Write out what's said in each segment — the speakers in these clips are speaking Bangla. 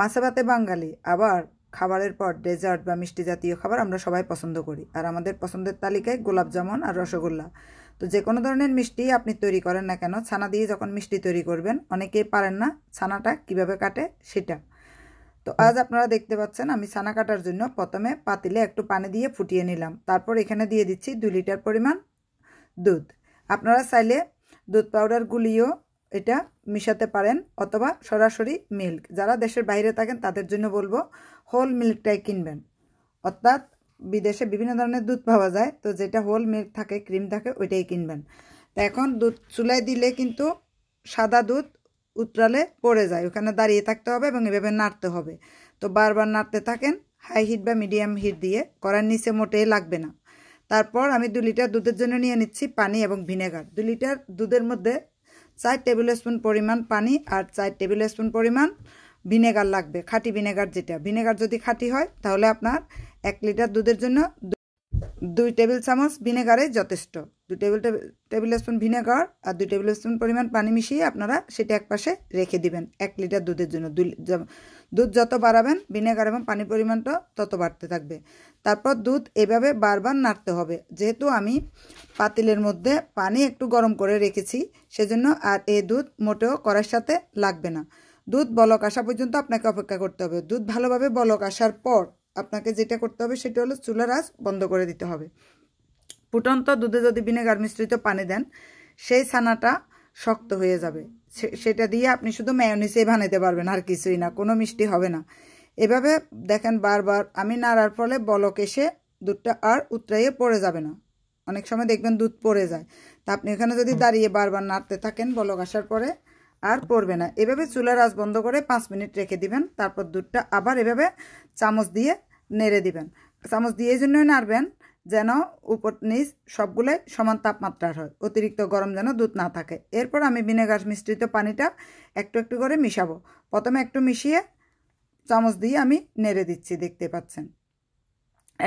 মাছে ভাতে বাঙালি আবার খাবারের পর ডেজার্ট বা মিষ্টি জাতীয় খাবার আমরা সবাই পছন্দ করি আর আমাদের পছন্দের তালিকায় গোলাপজামুন আর রসগোল্লা তো যে কোনো ধরনের মিষ্টি আপনি তৈরি করেন না কেন ছানা দিয়ে যখন মিষ্টি তৈরি করবেন অনেকেই পারেন না ছানাটা কিভাবে কাটে সেটা তো আজ আপনারা দেখতে পাচ্ছেন আমি ছানা কাটার জন্য প্রথমে পাতিলে একটু পানি দিয়ে ফুটিয়ে নিলাম তারপর এখানে দিয়ে দিচ্ছি দুই লিটার পরিমাণ দুধ আপনারা চাইলে দুধ পাউডার গুলিও এটা মিশাতে পারেন অথবা সরাসরি মিল্ক যারা দেশের বাইরে থাকেন তাদের জন্য বলবো হোল মিল্কটাই কিনবেন অর্থাৎ বিদেশে বিভিন্ন ধরনের দুধ পাওয়া যায় তো যেটা হোল মিল্ক থাকে ক্রিম থাকে ওইটাই কিনবেন তা এখন দুধ চুলায় দিলে কিন্তু সাদা দুধ উতরালে পড়ে যায় ওখানে দাঁড়িয়ে থাকতে হবে এবং এভাবে নাড়তে হবে তো বারবার নাড়তে থাকেন হাই হিট বা মিডিয়াম হিট দিয়ে করার নিচে মোটেই লাগবে না তারপর আমি দু লিটার দুধের জন্য নিয়ে নিচ্ছি পানি এবং ভিনেগার দু লিটার দুধের মধ্যে চার টেবিল স্পুন পরিমাণ পানি আর চার টেবিল স্পুন পরিমাণ ভিনেগার লাগবে খাঁটি ভিনেগার যেটা ভিনেগার যদি খাঁটি হয় তাহলে আপনার এক লিটার দুধের জন্য দুই টেবিল চামচ ভিনেগারে যথেষ্ট দু টেবিল টেবিল স্পুন ভিনেগার আর দুই টেবিল স্পুন পরিমাণ পানি মিশিয়ে আপনারা সেটা এক পাশে রেখে দিবেন এক লিটার দুধের জন্য দুই দুধ যত বাড়াবেন ভিনেগার এবং পানির পরিমাণটা তত বাড়তে থাকবে তারপর দুধ এভাবে বারবার নাড়তে হবে যেহেতু আমি পাতিলের মধ্যে পানি একটু গরম করে রেখেছি সেজন্য আর এই দুধ মোটেও করার সাথে লাগবে না দুধ বলক আসা পর্যন্ত আপনাকে অপেক্ষা করতে হবে দুধ ভালোভাবে বলক আসার পর আপনাকে যেটা করতে হবে সেটা হলো চুলার আজ বন্ধ করে দিতে হবে ফুটন্ত দুধে যদি ভিনেগার মিশ্রিত পানি দেন সেই ছানাটা শক্ত হয়ে যাবে সেটা দিয়ে আপনি শুধু ম্যায়নিসেই বানাইতে পারবেন আর কিছুই না কোনো মিষ্টি হবে না এভাবে দেখেন বারবার আমি নাড়ার ফলে বলক এসে দুধটা আর উতরাইয়ে পড়ে যাবে না অনেক সময় দেখবেন দুধ পড়ে যায় তা আপনি এখানে যদি দাঁড়িয়ে বারবার নাড়তে থাকেন বলক আসার পরে আর পড়বে না এভাবে চুলার আজ বন্ধ করে পাঁচ মিনিট রেখে দিবেন তারপর দুধটা আবার এভাবে চামচ দিয়ে নেড়ে দিবেন চামচ দিয়ে জন্যই নাড়বেন যেন উপর নিচ সবগুলোই সমান তাপমাত্রার হয় অতিরিক্ত গরম যেন দুধ না থাকে এরপর আমি ভিনেগার মিশ্রিত পানিটা একটু একটু করে মিশাবো প্রথমে একটু মিশিয়ে চামচ দিয়ে আমি নেড়ে দিচ্ছি দেখতে পাচ্ছেন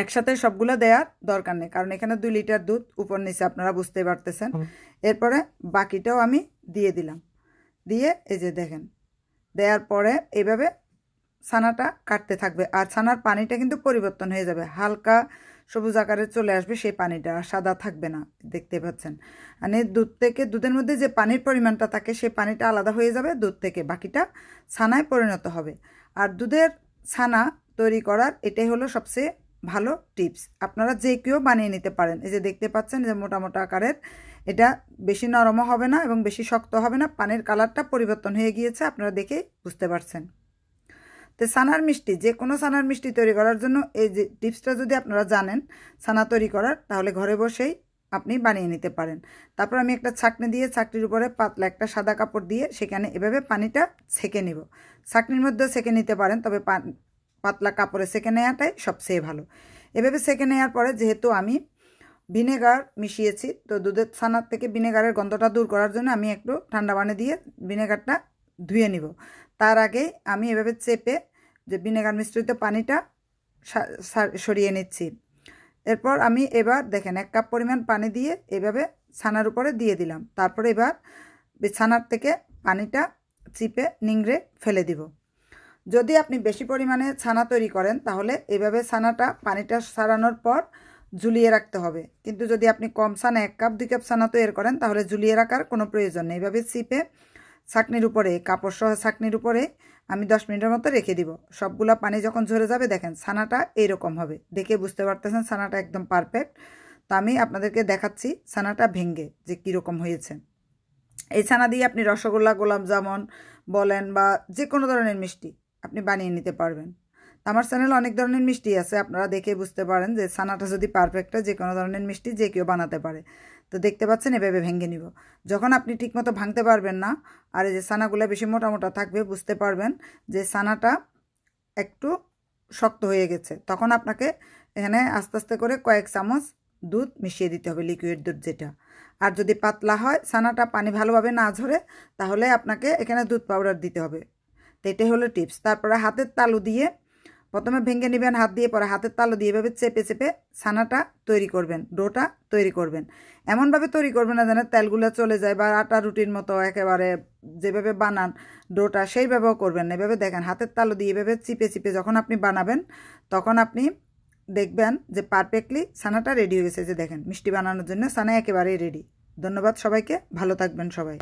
একসাথে সবগুলো দেওয়ার দরকার নেই কারণ এখানে দুই লিটার দুধ উপর নিচে আপনারা বুঝতে পারতেছেন এরপরে বাকিটাও আমি দিয়ে দিলাম দিয়ে এই যে দেখেন দেওয়ার পরে এভাবে ছানাটা কাটতে থাকবে আর ছানার পানিটা কিন্তু পরিবর্তন হয়ে যাবে হালকা সবুজ আকারে চলে আসবে সেই পানিটা সাদা থাকবে না দেখতে পাচ্ছেন মানে দুধ থেকে দুধের মধ্যে যে পানির পরিমাণটা থাকে সেই পানিটা আলাদা হয়ে যাবে দুধ থেকে বাকিটা ছানায় পরিণত হবে আর দুধের ছানা তৈরি করার এটাই হলো সবচেয়ে ভালো টিপস আপনারা যে কেউ বানিয়ে নিতে পারেন এই যে দেখতে পাচ্ছেন যে মোটা মোটা আকারের এটা বেশি নরমও হবে না এবং বেশি শক্ত হবে না পানির কালারটা পরিবর্তন হয়ে গিয়েছে আপনারা দেখেই বুঝতে পারছেন তো সানার মিষ্টি যে কোনো সানার মিষ্টি তৈরি করার জন্য এই যে টিপসটা যদি আপনারা জানেন সানা তৈরি করার তাহলে ঘরে বসেই আপনি বানিয়ে নিতে পারেন তারপর আমি একটা ছাকনি দিয়ে ছাঁকনির উপরে পাতলা একটা সাদা কাপড় দিয়ে সেখানে এভাবে পানিটা ছেঁকে নিব ছাকনির মধ্যেও ছেঁকে নিতে পারেন তবে পাতলা কাপড়ে ছেঁকে নেওয়াটাই সবচেয়ে ভালো এভাবে ছেঁকে নেওয়ার পরে যেহেতু আমি ভিনেগার মিশিয়েছি তো দুধের ছানার থেকে ভিনেগারের গন্ধটা দূর করার জন্য আমি একটু ঠান্ডা পানি দিয়ে ভিনেগারটা ধুয়ে নিব তার আগে আমি এভাবে চেপে যে ভিনেগার মিশ্রিত পানিটা সরিয়ে নিচ্ছি এরপর আমি এবার দেখেন এক কাপ পরিমাণ পানি দিয়ে এভাবে ছানার উপরে দিয়ে দিলাম তারপরে এবার ছানার থেকে পানিটা চিপে নিংড়ে ফেলে দিব যদি আপনি বেশি পরিমাণে ছানা তৈরি করেন তাহলে এভাবে ছানাটা পানিটা সারানোর পর ঝুলিয়ে রাখতে হবে কিন্তু যদি আপনি কম ছানা এক কাপ দুই কাপ ছানা তৈরি করেন তাহলে ঝুলিয়ে রাখার কোনো প্রয়োজন নেই এভাবে চিপে ছাকনির উপরে কাপড় সহ ছাকনির উপরে আমি দশ মিনিটের মতো রেখে দিব সবগুলা পানি যখন ঝরে যাবে দেখেন ছানাটা এইরকম হবে দেখে বুঝতে পারতেছেন ছানাটা একদম পারফেক্ট তো আমি আপনাদেরকে দেখাচ্ছি ছানাটা ভেঙ্গে যে কীরকম হয়েছে এই ছানা দিয়ে আপনি রসগোল্লা জামন বলেন বা যে কোনো ধরনের মিষ্টি আপনি বানিয়ে নিতে পারবেন আমার চ্যানেল অনেক ধরনের মিষ্টি আছে আপনারা দেখে বুঝতে পারেন যে ছানাটা যদি পারফেক্ট হয় যে কোনো ধরনের মিষ্টি যে কেউ বানাতে পারে তো দেখতে পাচ্ছেন এভাবে ভেঙে নিব যখন আপনি ঠিকমতো ভাঙতে পারবেন না আর এই যে সানাগুলো বেশি মোটামোটা থাকবে বুঝতে পারবেন যে সানাটা একটু শক্ত হয়ে গেছে তখন আপনাকে এখানে আস্তে আস্তে করে কয়েক চামচ দুধ মিশিয়ে দিতে হবে লিকুইড দুধ যেটা আর যদি পাতলা হয় সানাটা পানি ভালোভাবে না ঝরে তাহলে আপনাকে এখানে দুধ পাউডার দিতে হবে তো এটাই হলো টিপস তারপরে হাতের তালু দিয়ে প্রথমে ভেঙে নেবেন হাত দিয়ে পরে হাতের তালো দিয়ে এভাবে চেপে চেপে ছানাটা তৈরি করবেন ডোটা তৈরি করবেন এমনভাবে তৈরি করবেন না যেন তেলগুলো চলে যায় বা আটা রুটির মতো একেবারে যেভাবে বানান ডোটা সেইভাবেও করবেন এভাবে দেখেন হাতের তালো দিয়ে এভাবে চিপে চিপে যখন আপনি বানাবেন তখন আপনি দেখবেন যে পারফেক্টলি ছানাটা রেডি হয়ে গেছে যে দেখেন মিষ্টি বানানোর জন্য ছানা একেবারেই রেডি ধন্যবাদ সবাইকে ভালো থাকবেন সবাই